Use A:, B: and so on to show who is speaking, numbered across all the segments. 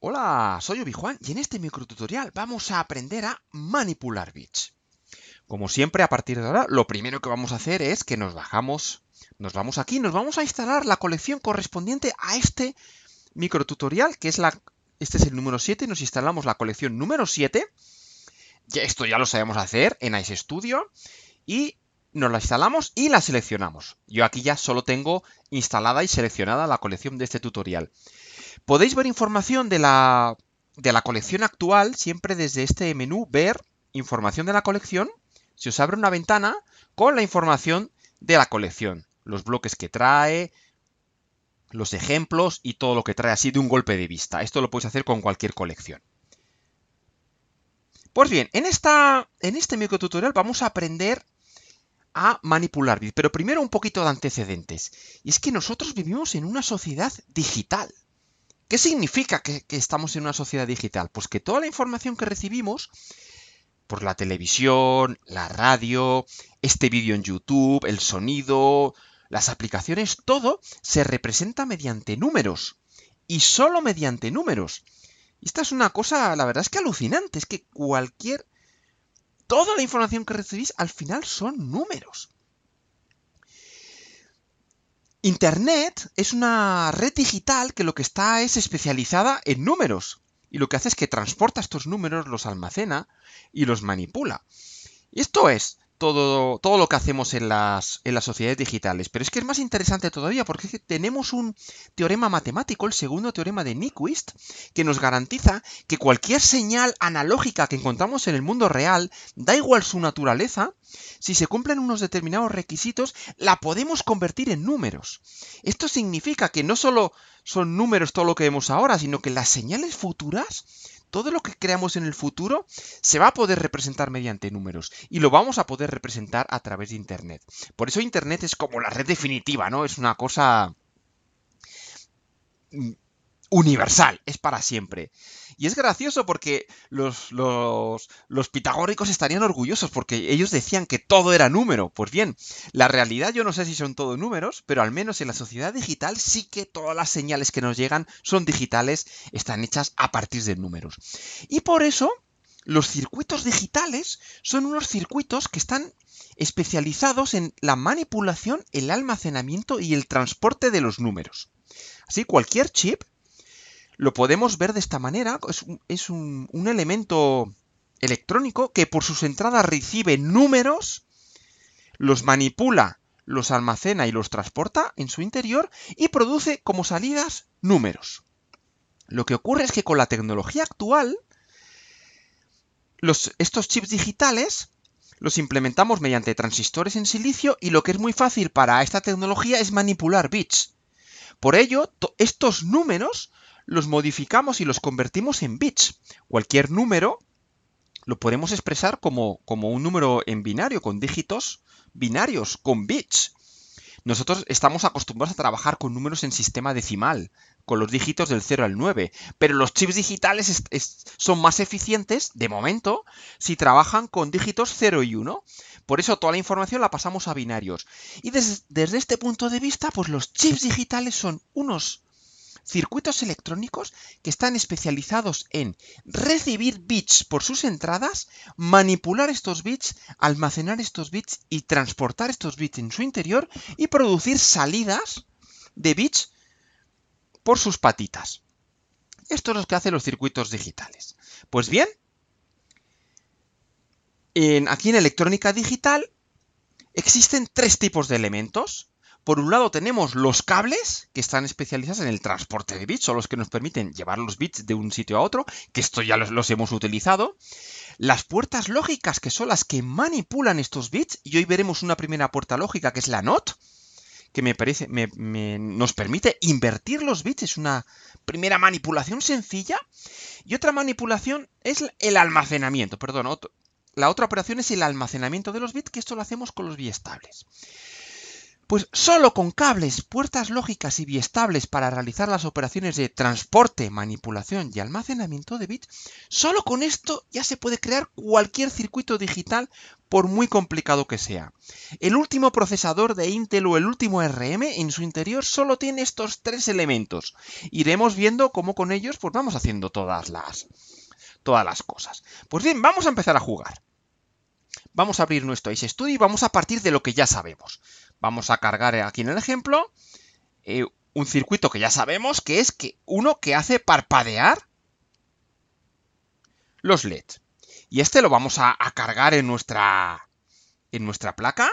A: Hola, soy Obi-Juan y en este microtutorial vamos a aprender a manipular bits. Como siempre, a partir de ahora, lo primero que vamos a hacer es que nos bajamos, nos vamos aquí, nos vamos a instalar la colección correspondiente a este microtutorial, que es la, este es el número 7, nos instalamos la colección número 7, esto ya lo sabemos hacer en Ice Studio, y nos la instalamos y la seleccionamos. Yo aquí ya solo tengo instalada y seleccionada la colección de este tutorial. Podéis ver información de la, de la colección actual siempre desde este menú Ver, información de la colección. Se os abre una ventana con la información de la colección. Los bloques que trae, los ejemplos y todo lo que trae así de un golpe de vista. Esto lo podéis hacer con cualquier colección. Pues bien, en, esta, en este vamos a aprender a manipular, pero primero un poquito de antecedentes. Y es que nosotros vivimos en una sociedad digital. ¿Qué significa que, estamos en una sociedad digital? Pues que toda la información que recibimos por la televisión, la radio, este vídeo en YouTube, el sonido, las aplicaciones, todo se representa mediante números. Y solo mediante números. Y esta es una cosa, la verdad es que alucinante. Es que cualquier... Toda la información que recibís al final son números. Internet es una red digital que lo que está es especializada en números. Y lo que hace es que transporta estos números, los almacena y los manipula. Y Esto es, todo, lo que hacemos en las, en las sociedades digitales. Pero es que es más interesante todavía porque tenemos un teorema matemático, el segundo teorema de Nyquist, que nos garantiza que cualquier señal analógica que encontramos en el mundo real, da igual su naturaleza, si se cumplen unos determinados requisitos, la podemos convertir en números. Esto significa que no solo son números todo lo que vemos ahora, sino que las señales futuras todo lo que creamos en el futuro se va a poder representar mediante números y lo vamos a poder representar a través de Internet. Por eso Internet es como la red definitiva, ¿no? Es una cosa mm, universal, es para siempre. Y es gracioso porque los, pitagóricos estarían orgullosos porque ellos decían que todo era número. Pues bien, la realidad yo no sé si son todos números, pero al menos en la sociedad digital sí que todas las señales que nos llegan son digitales, están hechas a partir de números. Y por eso los circuitos digitales son unos circuitos que están especializados en la manipulación, el almacenamiento y el transporte de los números. Así, cualquier chip lo podemos ver de esta manera. Es, un, elemento electrónico que por sus entradas recibe números, los manipula, los almacena y los transporta en su interior y produce como salidas números. Lo que ocurre es que con la tecnología actual, los, estos chips digitales los implementamos mediante transistores en silicio y lo que es muy fácil para esta tecnología es manipular bits. Por ello, estos números los modificamos y los convertimos en bits. Cualquier número lo podemos expresar como, un número en binario, con dígitos binarios, con bits. Nosotros estamos acostumbrados a trabajar con números en sistema decimal, con los dígitos del 0 al 9, pero los chips digitales son más eficientes, de momento, si trabajan con dígitos 0 y 1. Por eso toda la información la pasamos a binarios. Y desde este punto de vista, pues los chips digitales son unos circuitos electrónicos que están especializados en recibir bits por sus entradas, manipular estos bits, almacenar estos bits y transportar estos bits en su interior y producir salidas de bits por sus patitas. Esto es lo que hacen los circuitos digitales. Pues bien, en, aquí en electrónica digital existen tres tipos de elementos. Por un lado tenemos los cables que están especializados en el transporte de bits, son los que nos permiten llevar los bits de un sitio a otro, que esto ya los, hemos utilizado. Las puertas lógicas, que son las que manipulan estos bits, y hoy veremos una primera puerta lógica, que es la NOT, que me parece, nos permite invertir los bits. Es una primera manipulación sencilla. Y otra manipulación es el almacenamiento. Perdón, la otra operación es el almacenamiento de los bits, que esto lo hacemos con los biestables. Pues solo con cables, puertas lógicas y biestables para realizar las operaciones de transporte, manipulación y almacenamiento de bits, solo con esto ya se puede crear cualquier circuito digital por muy complicado que sea. El último procesador de Intel o el último RM en su interior solo tiene estos tres elementos. Iremos viendo cómo con ellos pues, vamos haciendo todas las todas las cosas. Pues bien, vamos a empezar a jugar. Vamos a abrir nuestro Ace Studio y vamos a partir de lo que ya sabemos. Vamos a cargar aquí en el ejemplo eh, un circuito que ya sabemos que es que uno que hace parpadear los LEDs. Y este lo vamos a, a cargar en nuestra, en nuestra placa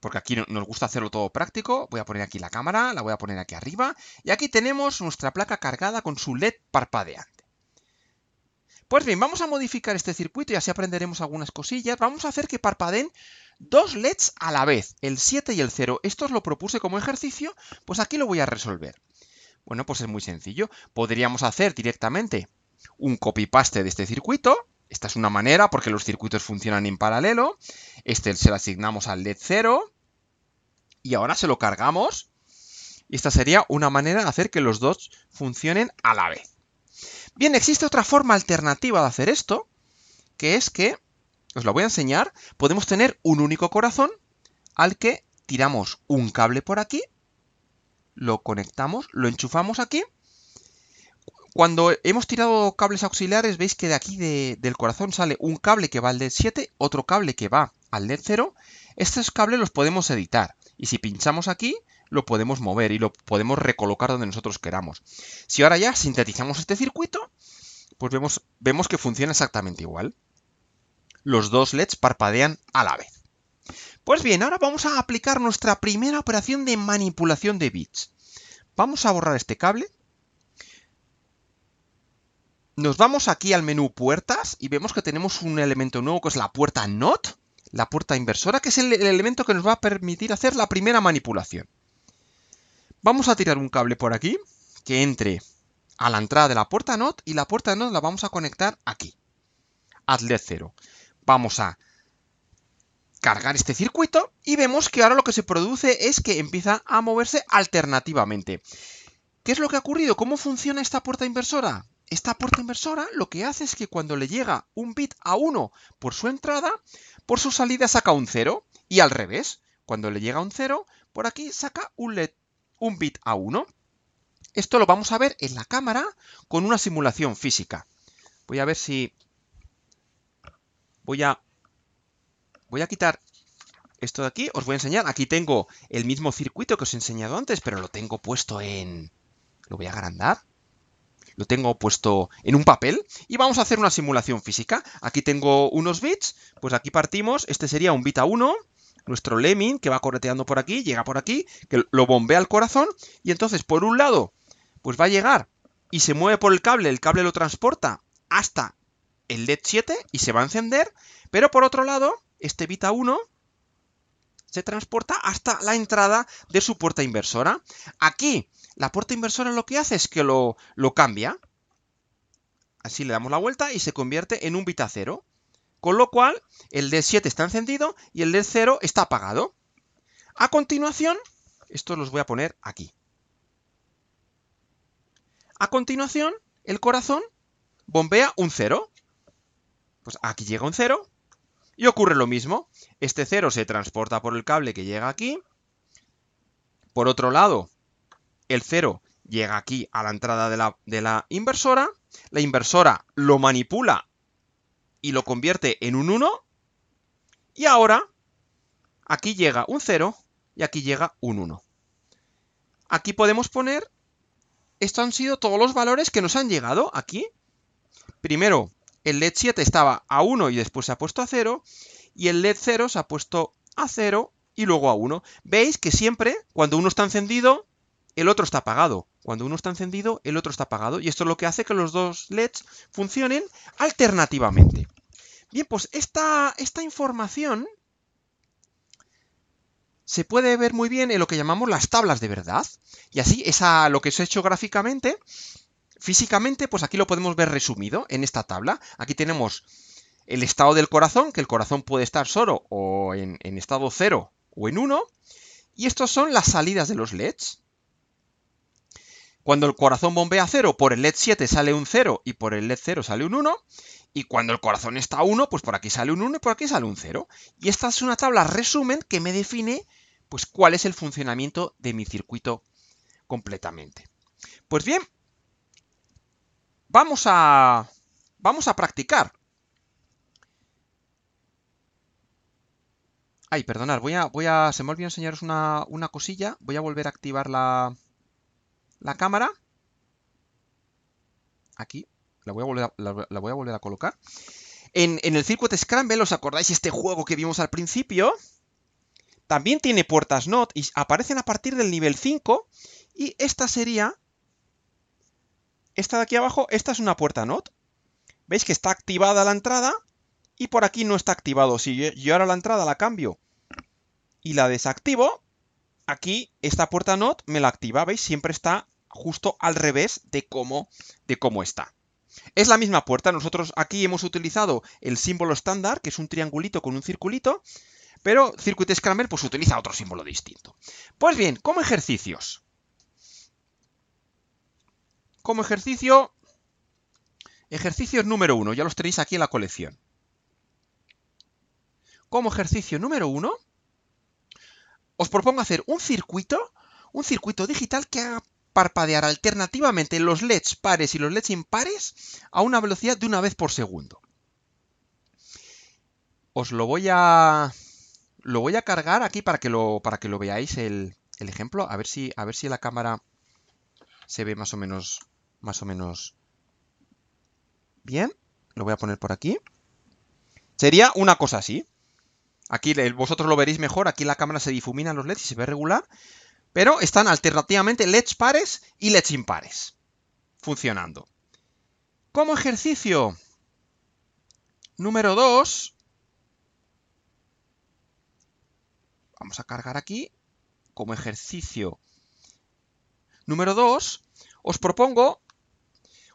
A: porque aquí nos gusta hacerlo todo práctico. Voy a poner aquí la cámara, la voy a poner aquí arriba. Y aquí tenemos nuestra placa cargada con su LED parpadeante. Pues bien, vamos a modificar este circuito y así aprenderemos algunas cosillas. Vamos a hacer que parpadeen Dos LEDs a la vez, el 7 y el 0. Esto os lo propuse como ejercicio, pues aquí lo voy a resolver. Bueno, pues es muy sencillo. Podríamos hacer directamente un copy-paste de este circuito. Esta es una manera, porque los circuitos funcionan en paralelo. Este se lo asignamos al LED 0. Y ahora se lo cargamos. Y esta sería una manera de hacer que los dos funcionen a la vez. Bien, existe otra forma alternativa de hacer esto, que es que os la voy a enseñar, podemos tener un único corazón al que tiramos un cable por aquí, lo conectamos, lo enchufamos aquí. Cuando hemos tirado cables auxiliares, veis que de aquí del corazón sale un cable que va al LED 7, otro cable que va al LED 0. Estos cables los podemos editar y si pinchamos aquí lo podemos mover y lo podemos recolocar donde nosotros queramos. Si ahora ya sintetizamos este circuito, pues vemos, vemos que funciona exactamente igual los dos LEDs parpadean a la vez. Pues bien, ahora vamos a aplicar nuestra primera operación de manipulación de bits. Vamos a borrar este cable. Nos vamos aquí al menú puertas y vemos que tenemos un elemento nuevo que es la puerta NOT, la puerta inversora, que es el, elemento que nos va a permitir hacer la primera manipulación. Vamos a tirar un cable por aquí que entre a la entrada de la puerta NOT y la puerta NOT la vamos a conectar aquí, al LED 0. Vamos a cargar este circuito y vemos que ahora lo que se produce es que empieza a moverse alternativamente. ¿Qué es lo que ha ocurrido? ¿Cómo funciona esta puerta inversora? Esta puerta inversora lo que hace es que cuando le llega un bit a 1 por su entrada, por su salida saca un 0 y al revés, cuando le llega un 0, por aquí saca un, un bit a 1. Esto lo vamos a ver en la cámara con una simulación física. Voy a ver si voy a, voy a quitar esto de aquí. Os voy a enseñar. Aquí tengo el mismo circuito que os he enseñado antes, pero lo tengo puesto en... Lo voy a agrandar. Lo tengo puesto en un papel y vamos a hacer una simulación física. Aquí tengo unos bits, pues aquí partimos. Este sería un bit a 1 nuestro lemming que va correteando por aquí, llega por aquí, que lo bombea al corazón y entonces por un lado pues va a llegar y se mueve por el cable, el cable lo transporta hasta el LED 7 y se va a encender, pero por otro lado, este Vita 1 se transporta hasta la entrada de su puerta inversora. Aquí, la puerta inversora lo que hace es que lo, cambia. Así le damos la vuelta y se convierte en un Vita 0. Con lo cual, el D7 está encendido y el D0 está apagado. A continuación, esto los voy a poner aquí. A continuación, el corazón bombea un 0. Pues aquí llega un 0 y ocurre lo mismo. Este 0 se transporta por el cable que llega aquí. Por otro lado, el 0 llega aquí a la entrada de la, inversora. La inversora lo manipula y lo convierte en un 1. Y ahora, aquí llega un 0 y aquí llega un 1. Aquí podemos poner... Estos han sido todos los valores que nos han llegado aquí. Primero, el LED 7 estaba a 1 y después se ha puesto a 0. Y el LED 0 se ha puesto a 0 y luego a 1. Veis que siempre, cuando uno está encendido, el otro está apagado. Cuando uno está encendido, el otro está apagado. Y esto es lo que hace que los dos LEDs funcionen alternativamente. Bien, pues esta, esta información se puede ver muy bien en lo que llamamos las tablas de verdad. Y así, a lo que se ha hecho gráficamente Físicamente, pues aquí lo podemos ver resumido en esta tabla. Aquí tenemos el estado del corazón, que el corazón puede estar solo o en, estado 0 o en 1. Y estos son las salidas de los LEDs. Cuando el corazón bombea 0, por el LED 7 sale un 0 y por el LED 0 sale un 1. Y cuando el corazón está a 1, pues por aquí sale un 1 y por aquí sale un 0. Y esta es una tabla resumen que me define pues cuál es el funcionamiento de mi circuito completamente. Pues bien, vamos a vamos a practicar. Ay, perdonad, voy a, voy a, se me olvidó enseñaros una, una cosilla. Voy a volver a activar la, la cámara. Aquí, la voy a volver a, la, voy a, volver a colocar. En, en el Circuit Scramble, ¿os acordáis este juego que vimos al principio? También tiene puertas NOT y aparecen a partir del nivel 5. Y esta sería esta de aquí abajo, esta es una puerta NOT. ¿Veis que está activada la entrada? Y por aquí no está activado. Si yo, ahora la entrada la cambio y la desactivo, aquí esta puerta NOT me la activa. ¿Veis? Siempre está justo al revés de cómo, de cómo está. Es la misma puerta. Nosotros aquí hemos utilizado el símbolo estándar, que es un triangulito con un circulito. Pero Circuit Scrammer pues utiliza otro símbolo distinto. Pues bien, como ejercicios como ejercicio, ejercicio número uno, ya los tenéis aquí en la colección. Como ejercicio número uno, os propongo hacer un circuito, un circuito digital que haga parpadear alternativamente los LEDs pares y los LEDs impares a una velocidad de una vez por segundo. Os lo voy a lo voy a cargar aquí para que lo para que lo veáis el, ejemplo, a ver si a ver si la cámara se ve más o menos más o menos bien. Lo voy a poner por aquí. Sería una cosa así. Aquí vosotros lo veréis mejor. Aquí la cámara se difumina los LEDs y se ve regular. Pero están alternativamente LEDs pares y LEDs impares. Funcionando. Como ejercicio número 2. Vamos a cargar aquí. Como ejercicio número 2. Os propongo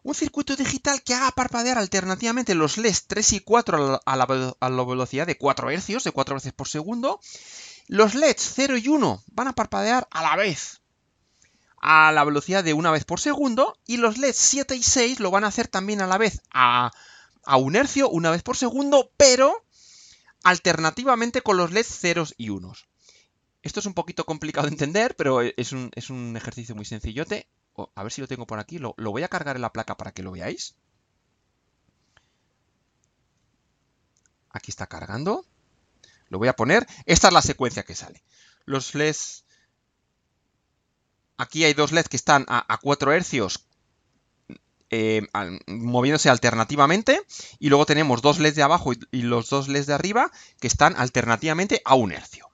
A: un circuito digital que haga parpadear alternativamente los LEDs 3 y 4 a la, velocidad de 4 Hz, de 4 veces por segundo. Los LEDs 0 y 1 van a parpadear a la vez, a la velocidad de una vez por segundo. Y los LEDs 7 y 6 lo van a hacer también a la vez a, a un hercio, una vez por segundo, pero alternativamente con los LEDs 0 y 1. Esto es un poquito complicado de entender, pero es un, es un ejercicio muy sencillote a ver si lo tengo por aquí. Lo, voy a cargar en la placa para que lo veáis. Aquí está cargando. Lo voy a poner. Esta es la secuencia que sale. Los LEDs... Aquí hay dos LEDs que están a, cuatro 4 hercios eh, moviéndose alternativamente y luego tenemos dos LEDs de abajo y, los dos LEDs de arriba que están alternativamente a un hercio.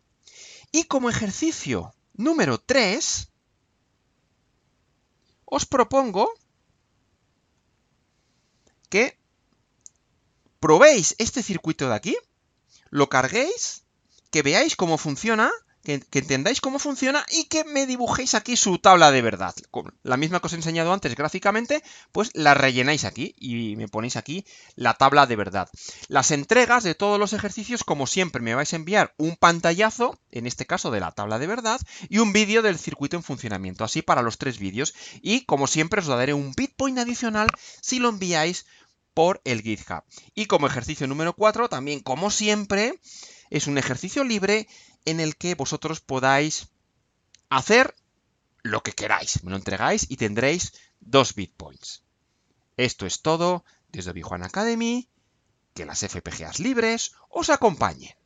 A: Y como ejercicio número 3, os propongo que probéis este circuito de aquí, lo carguéis, que veáis cómo funciona que, entendáis cómo funciona y que me dibujéis aquí su tabla de verdad. La misma que os he enseñado antes gráficamente, pues la rellenáis aquí y me ponéis aquí la tabla de verdad. Las entregas de todos los ejercicios, como siempre, me vais a enviar un pantallazo, en este caso de la tabla de verdad, y un vídeo del circuito en funcionamiento, así para los tres vídeos. Y como siempre os daré un bitpoint adicional si lo enviáis por el GitHub. Y como ejercicio número 4, también como siempre, es un ejercicio libre en el que vosotros podáis hacer lo que queráis. Me lo entregáis y tendréis dos bitpoints Esto es todo desde Vijuan Academy. Que las FPGAs libres os acompañen.